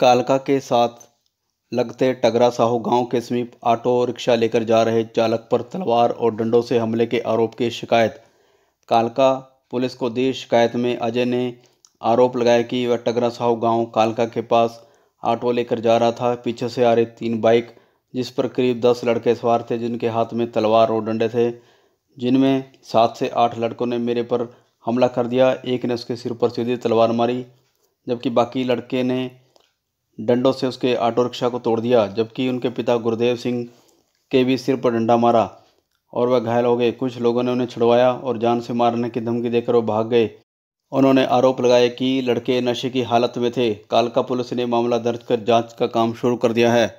कालका के साथ लगते टगरा साहू गांव के समीप ऑटो रिक्शा लेकर जा रहे चालक पर तलवार और डंडों से हमले के आरोप की शिकायत कालका पुलिस को दी शिकायत में अजय ने आरोप लगाया कि वह टगरा साहू गांव कालका के पास ऑटो लेकर जा रहा था पीछे से आ रही तीन बाइक जिस पर करीब दस लड़के सवार थे जिनके हाथ में तलवार और डंडे थे जिनमें सात से आठ लड़कों ने मेरे पर हमला कर दिया एक ने उसके सिर पर सीधी तलवार मारी जबकि बाकी लड़के ने डंडों से उसके ऑटो रिक्शा को तोड़ दिया जबकि उनके पिता गुरुदेव सिंह के भी सिर पर डंडा मारा और वह घायल हो गए कुछ लोगों ने उन्हें छुड़वाया और जान से मारने की धमकी देकर वह भाग गए उन्होंने आरोप लगाया कि लड़के नशे की हालत में थे कालका पुलिस ने मामला दर्ज कर जांच का काम शुरू कर दिया है